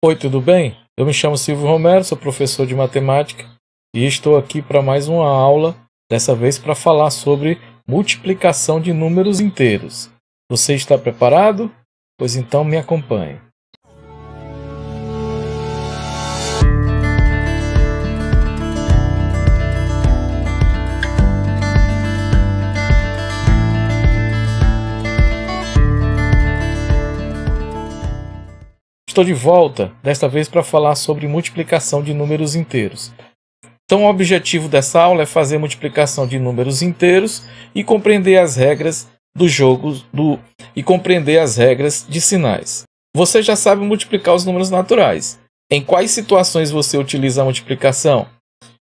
Oi, tudo bem? Eu me chamo Silvio Romero, sou professor de matemática e estou aqui para mais uma aula, dessa vez para falar sobre multiplicação de números inteiros. Você está preparado? Pois então me acompanhe. Estou de volta, desta vez para falar sobre multiplicação de números inteiros. Então, o objetivo dessa aula é fazer multiplicação de números inteiros e compreender as regras do jogo do, e compreender as regras de sinais. Você já sabe multiplicar os números naturais. Em quais situações você utiliza a multiplicação?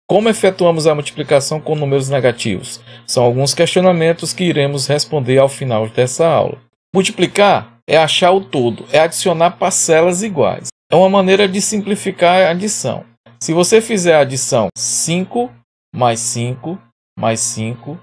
Como efetuamos a multiplicação com números negativos? São alguns questionamentos que iremos responder ao final dessa aula. Multiplicar é achar o todo, é adicionar parcelas iguais. É uma maneira de simplificar a adição. Se você fizer a adição 5 mais 5 mais 5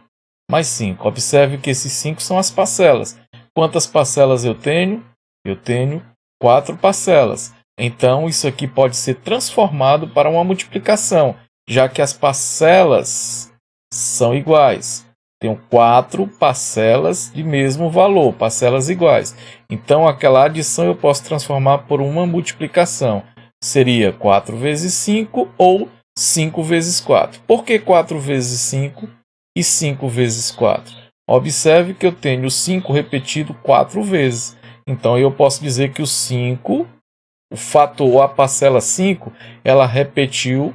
mais 5, observe que esses 5 são as parcelas. Quantas parcelas eu tenho? Eu tenho 4 parcelas. Então, isso aqui pode ser transformado para uma multiplicação, já que as parcelas são iguais tenho quatro parcelas de mesmo valor, parcelas iguais. Então aquela adição eu posso transformar por uma multiplicação. Seria 4 vezes 5 ou 5 vezes 4. Por que 4 vezes 5 e 5 vezes 4? Observe que eu tenho 5 repetido 4 vezes. Então eu posso dizer que o 5, o fator, a parcela 5, ela repetiu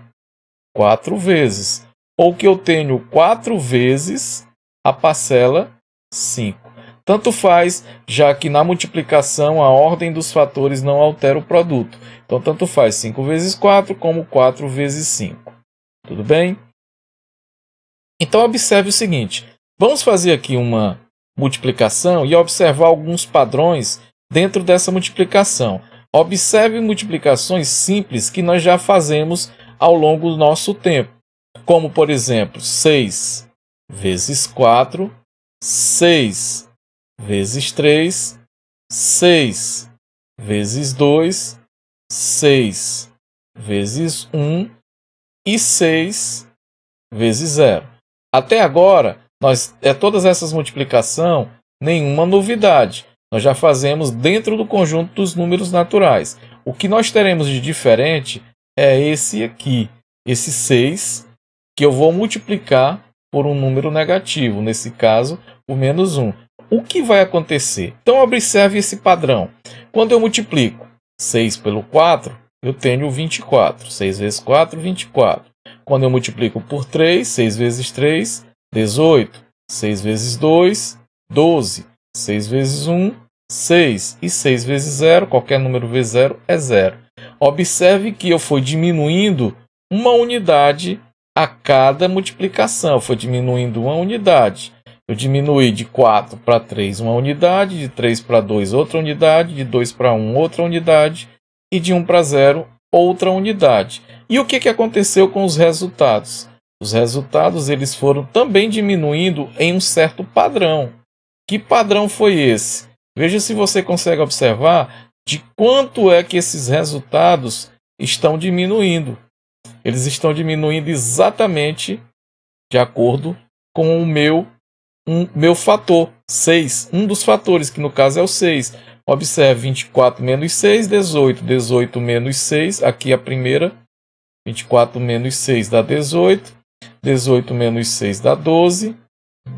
4 vezes. Ou que eu tenho 4 vezes a parcela 5. Tanto faz, já que na multiplicação a ordem dos fatores não altera o produto. Então, tanto faz 5 vezes 4 como 4 vezes 5. Tudo bem? Então, observe o seguinte: vamos fazer aqui uma multiplicação e observar alguns padrões dentro dessa multiplicação. Observe multiplicações simples que nós já fazemos ao longo do nosso tempo, como por exemplo 6 vezes 4, 6, vezes 3, 6, vezes 2, 6, vezes 1 e 6 vezes 0. Até agora, nós é todas essas multiplicações, nenhuma novidade. Nós já fazemos dentro do conjunto dos números naturais. O que nós teremos de diferente é esse aqui, esse 6, que eu vou multiplicar por um número negativo, nesse caso, o menos 1. O que vai acontecer? Então observe esse padrão. Quando eu multiplico 6 pelo 4, eu tenho 24. 6 vezes 4, 24. Quando eu multiplico por 3, 6 vezes 3, 18. 6 vezes 2, 12. 6 vezes 1, 6. E 6 vezes 0, qualquer número vezes 0 é 0. Observe que eu fui diminuindo uma unidade a cada multiplicação. Foi diminuindo uma unidade. Eu diminui de 4 para 3 uma unidade, de 3 para 2 outra unidade, de 2 para 1 outra unidade e de 1 para 0 outra unidade. E o que, que aconteceu com os resultados? Os resultados eles foram também diminuindo em um certo padrão. Que padrão foi esse? Veja se você consegue observar de quanto é que esses resultados estão diminuindo. Eles estão diminuindo exatamente de acordo com o meu um, meu fator 6, um dos fatores que no caso é o 6. Observe 24 menos 6, 18, 18 menos 6, aqui a primeira 24 menos 6 dá 18, 18 menos 6 dá 12,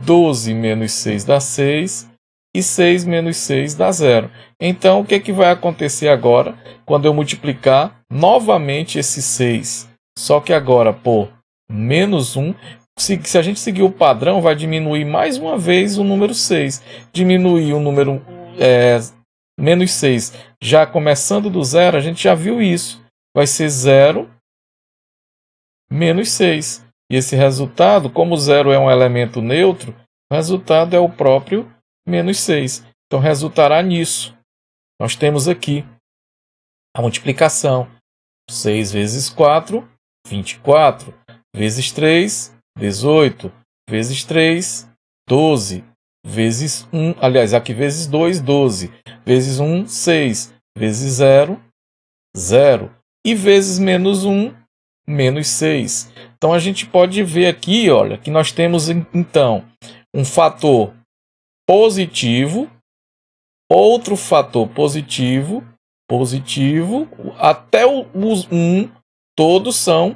12 menos 6 dá 6 e 6 menos 6 dá 0. Então, o que, é que vai acontecer agora quando eu multiplicar novamente esse 6 só que agora, pô, menos 1. Se, se a gente seguir o padrão, vai diminuir mais uma vez o número 6. Diminuir o número é, menos 6. Já começando do zero, a gente já viu isso. Vai ser 0 menos 6. E esse resultado, como zero é um elemento neutro, o resultado é o próprio menos 6. Então resultará nisso. Nós temos aqui a multiplicação. 6 vezes 4 24 vezes 3, 18 vezes 3, 12 vezes 1, aliás, aqui vezes 2, 12, vezes 1, 6, vezes 0, 0, e vezes menos 1, menos 6. Então a gente pode ver aqui, olha, que nós temos então um fator positivo, outro fator positivo, positivo, até o, os 1, todos são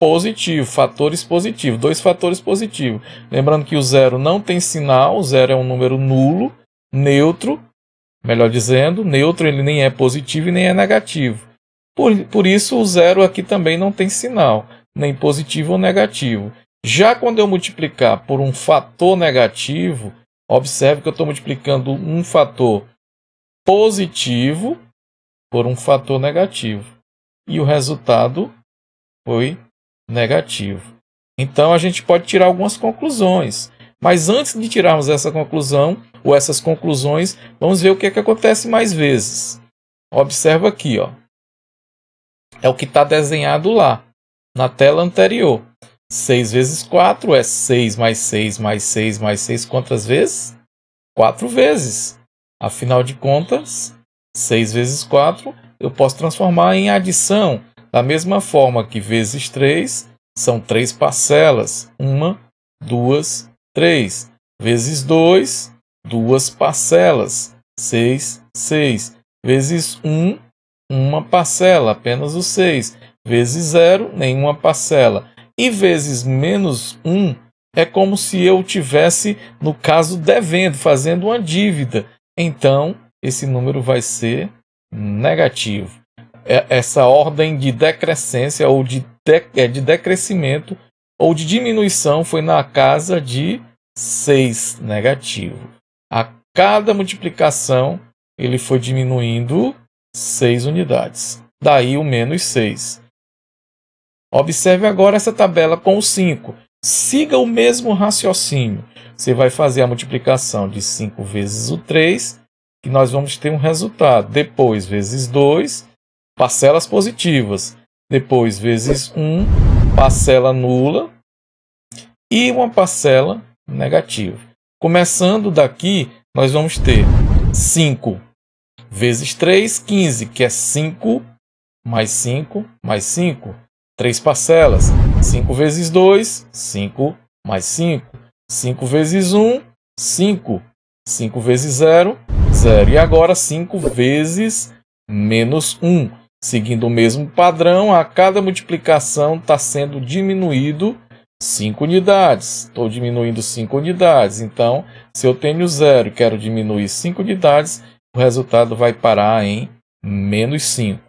positivos, fatores positivos, dois fatores positivos. Lembrando que o zero não tem sinal, o zero é um número nulo, neutro, melhor dizendo, neutro ele nem é positivo e nem é negativo. Por, por isso o zero aqui também não tem sinal, nem positivo ou negativo. Já quando eu multiplicar por um fator negativo, observe que eu estou multiplicando um fator positivo por um fator negativo e o resultado foi negativo. Então a gente pode tirar algumas conclusões. Mas antes de tirarmos essa conclusão ou essas conclusões, vamos ver o que, é que acontece mais vezes. Observa aqui, ó. É o que está desenhado lá na tela anterior. 6 vezes 4 é 6 mais 6 mais 6 mais 6. Quantas vezes? 4 vezes. Afinal de contas, 6 vezes 4 eu posso transformar em adição, da mesma forma que vezes 3 são 3 parcelas, uma, duas, três, vezes 2, duas parcelas, 6, 6, vezes 1, um, uma parcela, apenas o 6, vezes 0, nenhuma parcela, e vezes menos 1, um, é como se eu tivesse, no caso, devendo, fazendo uma dívida. Então, esse número vai ser negativo. É essa ordem de decrescência ou de, de, é, de decrescimento ou de diminuição foi na casa de 6 negativo. A cada multiplicação ele foi diminuindo 6 unidades. Daí o menos 6. Observe agora essa tabela com o 5. Siga o mesmo raciocínio. Você vai fazer a multiplicação de 5 vezes o 3 e nós vamos ter um resultado. Depois, vezes 2, parcelas positivas. Depois, vezes 1, um, parcela nula e uma parcela negativa. Começando daqui, nós vamos ter 5 vezes 3, 15, que é 5 mais 5 mais 5. 3 parcelas. 5 vezes 2, 5 mais 5. 5 vezes 1, 5. 5 vezes 0, zero. E agora 5 vezes menos 1. Um. Seguindo o mesmo padrão, a cada multiplicação está sendo diminuído 5 unidades. Estou diminuindo 5 unidades. Então, se eu tenho zero e quero diminuir 5 unidades, o resultado vai parar em menos 5.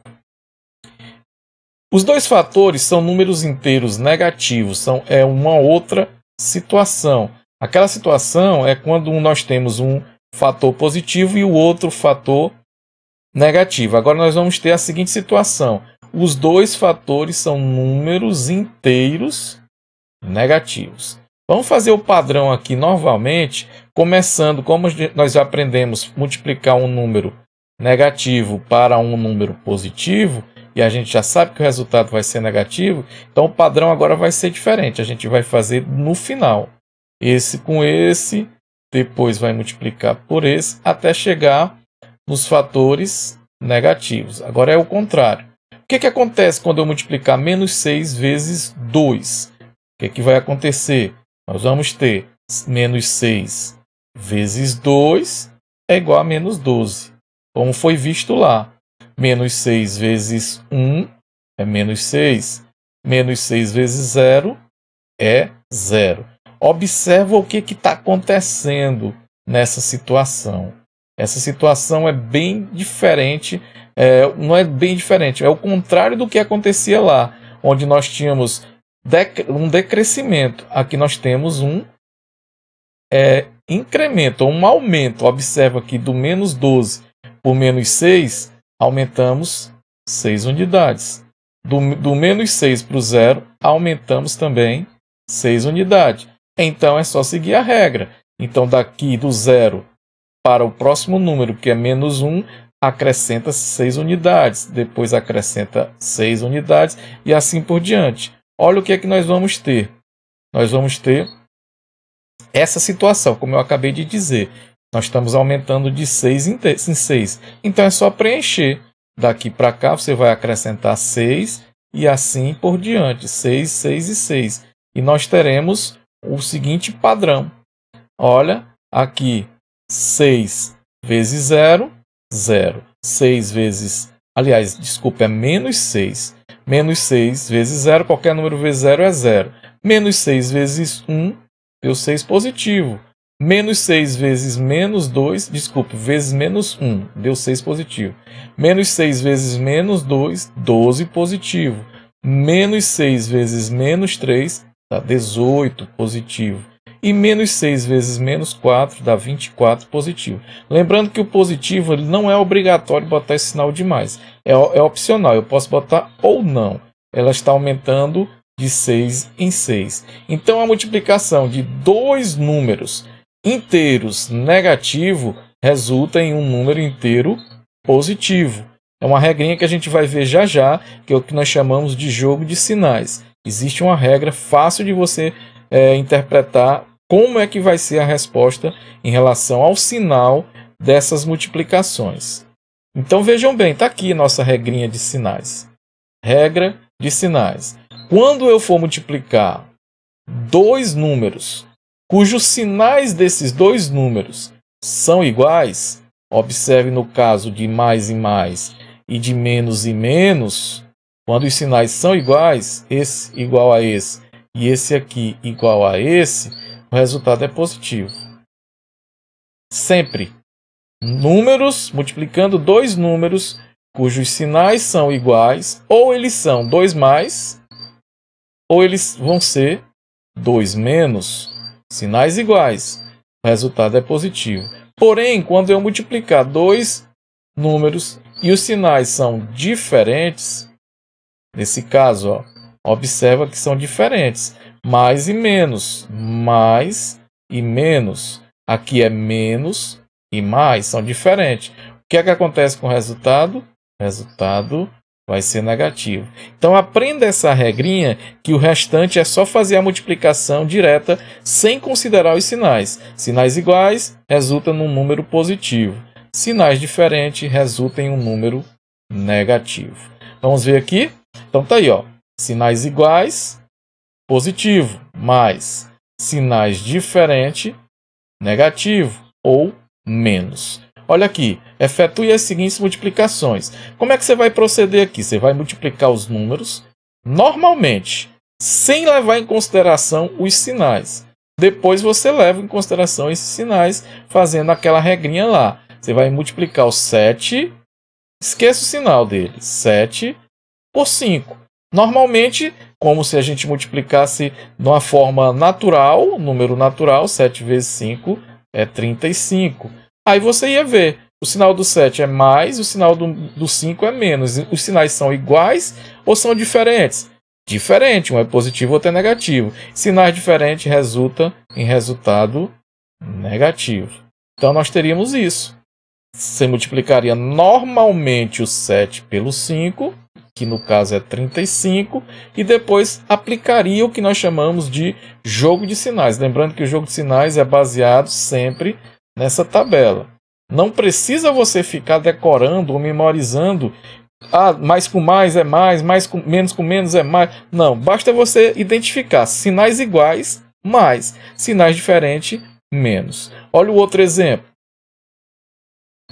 Os dois fatores são números inteiros negativos, são, é uma outra situação. Aquela situação é quando nós temos um fator positivo e o outro fator negativo. Agora nós vamos ter a seguinte situação: os dois fatores são números inteiros negativos. Vamos fazer o padrão aqui novamente, começando como nós já aprendemos multiplicar um número negativo para um número positivo, e a gente já sabe que o resultado vai ser negativo, então o padrão agora vai ser diferente. A gente vai fazer no final. Esse com esse, depois vai multiplicar por esse até chegar nos fatores negativos. Agora é o contrário. O que, é que acontece quando eu multiplicar menos 6 vezes 2? O que, é que vai acontecer? Nós vamos ter menos 6 vezes 2 é igual a menos 12, como foi visto lá. Menos 6 vezes 1 é menos 6. Menos 6 vezes 0 é 0 observa o que está acontecendo nessa situação. Essa situação é bem diferente, é, não é bem diferente, é o contrário do que acontecia lá, onde nós tínhamos um decrescimento. Aqui nós temos um é, incremento, um aumento. Observa que do menos 12 por menos 6, aumentamos 6 unidades. Do, do menos 6 para o zero, aumentamos também 6 unidades então é só seguir a regra. Então, daqui do zero para o próximo número, que é menos 1, acrescenta 6 unidades, depois acrescenta 6 unidades e assim por diante. Olha o que é que nós vamos ter. Nós vamos ter essa situação, como eu acabei de dizer. Nós estamos aumentando de 6 em 6. Então é só preencher. Daqui para cá você vai acrescentar 6 e assim por diante. 6, 6 e 6. E nós teremos o seguinte padrão. Olha, aqui 6 vezes 0, 0. 6 vezes, aliás, desculpa, é menos 6. Menos 6 vezes 0, qualquer número vezes 0 é 0. Menos 6 vezes 1 deu 6 positivo. Menos 6 vezes menos 2, desculpe, vezes menos 1, deu 6 positivo. Menos 6 vezes menos 2, 12 positivo. Menos 6 vezes menos 3, dá tá? 18 positivo. E menos 6 vezes menos 4 dá 24 positivo. Lembrando que o positivo ele não é obrigatório botar esse sinal de mais. É, é opcional, eu posso botar ou não. Ela está aumentando de 6 em 6. Então a multiplicação de dois números inteiros negativo resulta em um número inteiro positivo. É uma regrinha que a gente vai ver já já, que é o que nós chamamos de jogo de sinais. Existe uma regra fácil de você é, interpretar como é que vai ser a resposta em relação ao sinal dessas multiplicações. Então vejam bem, está aqui nossa regrinha de sinais. Regra de sinais. Quando eu for multiplicar dois números cujos sinais desses dois números são iguais, observe no caso de mais e mais e de menos e menos, quando os sinais são iguais, esse igual a esse e esse aqui igual a esse, o resultado é positivo. Sempre números multiplicando dois números cujos sinais são iguais, ou eles são 2 mais, ou eles vão ser 2 menos. Sinais iguais. O resultado é positivo. Porém, quando eu multiplicar dois números e os sinais são diferentes, Nesse caso, ó, observa que são diferentes. Mais e menos. Mais e menos. Aqui é menos e mais. São diferentes. O que é que acontece com o resultado? O resultado vai ser negativo. Então aprenda essa regrinha que o restante é só fazer a multiplicação direta sem considerar os sinais. Sinais iguais resulta num número positivo. Sinais diferentes resultam em um número negativo. Vamos ver aqui. Então tá aí, ó. Sinais iguais, positivo, mais sinais diferentes, negativo ou menos. Olha aqui, efetue as seguintes multiplicações. Como é que você vai proceder aqui? Você vai multiplicar os números normalmente, sem levar em consideração os sinais. Depois você leva em consideração esses sinais, fazendo aquela regrinha lá. Você vai multiplicar o 7, esqueça o sinal dele, 7 por 5. Normalmente, como se a gente multiplicasse de uma forma natural, número natural, 7 vezes 5 é 35. Aí você ia ver, o sinal do 7 é mais, o sinal do, do 5 é menos. Os sinais são iguais ou são diferentes? Diferente, um é positivo, outro é negativo. Sinais diferentes resulta em resultado negativo. Então nós teríamos isso. Você multiplicaria normalmente o 7 pelo 5 que no caso é 35, e depois aplicaria o que nós chamamos de jogo de sinais. Lembrando que o jogo de sinais é baseado sempre nessa tabela. Não precisa você ficar decorando ou memorizando. Ah, mais com mais é mais, mais com menos com menos é mais. Não, basta você identificar sinais iguais, mais, sinais diferentes, menos. Olha o outro exemplo.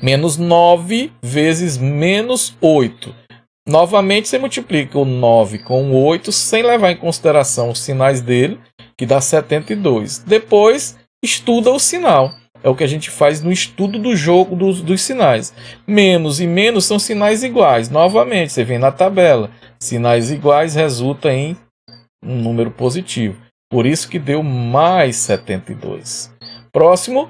Menos 9 vezes menos 8. Novamente você multiplica o 9 com o 8 sem levar em consideração os sinais dele, que dá 72. Depois estuda o sinal. É o que a gente faz no estudo do jogo dos, dos sinais. Menos e menos são sinais iguais. Novamente, você vem na tabela. Sinais iguais resulta em um número positivo. Por isso que deu mais 72. Próximo,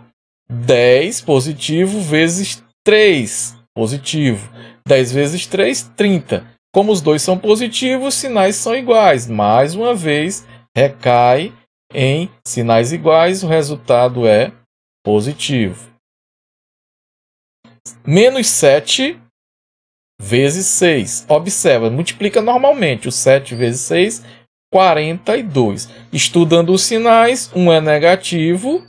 10 positivo vezes 3 positivo. 10 vezes 3, 30. Como os dois são positivos, sinais são iguais. Mais uma vez, recai em sinais iguais, o resultado é positivo. Menos 7 vezes 6. Observa, multiplica normalmente. O 7 vezes 6, 42. Estudando os sinais, um é negativo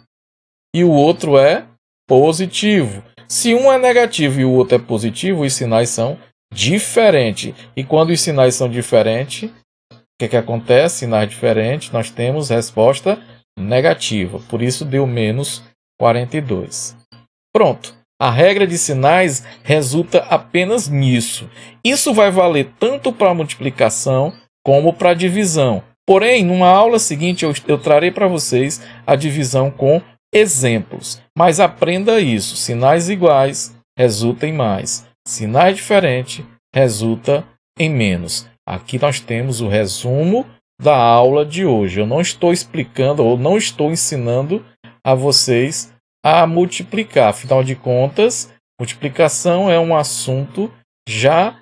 e o outro é positivo. Se um é negativo e o outro é positivo, os sinais são diferentes. E quando os sinais são diferentes, o que, é que acontece? Sinais diferentes, nós temos resposta negativa. Por isso deu menos 42. Pronto. A regra de sinais resulta apenas nisso. Isso vai valer tanto para multiplicação como para divisão. Porém, numa aula seguinte eu, eu trarei para vocês a divisão com exemplos, mas aprenda isso. Sinais iguais resultam em mais, sinais diferentes resulta em menos. Aqui nós temos o resumo da aula de hoje. Eu não estou explicando ou não estou ensinando a vocês a multiplicar. Afinal de contas, multiplicação é um assunto já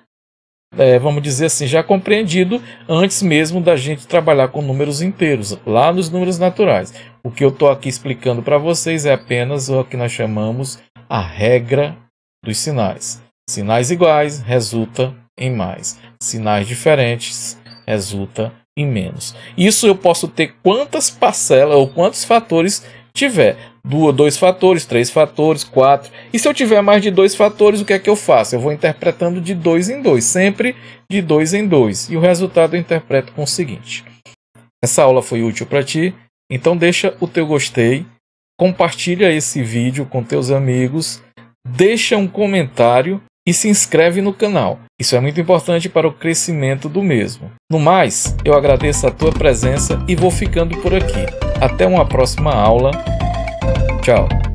é, vamos dizer assim, já compreendido antes mesmo da gente trabalhar com números inteiros, lá nos números naturais. O que eu estou aqui explicando para vocês é apenas o que nós chamamos a regra dos sinais. Sinais iguais resulta em mais, sinais diferentes resulta em menos. Isso eu posso ter quantas parcelas ou quantos fatores tiver dois fatores, três fatores, quatro. E se eu tiver mais de dois fatores, o que é que eu faço? Eu vou interpretando de dois em dois, sempre de dois em dois. E o resultado eu interpreto com o seguinte. Essa aula foi útil para ti? Então deixa o teu gostei, compartilha esse vídeo com teus amigos, deixa um comentário e se inscreve no canal. Isso é muito importante para o crescimento do mesmo. No mais, eu agradeço a tua presença e vou ficando por aqui. Até uma próxima aula. Tchau.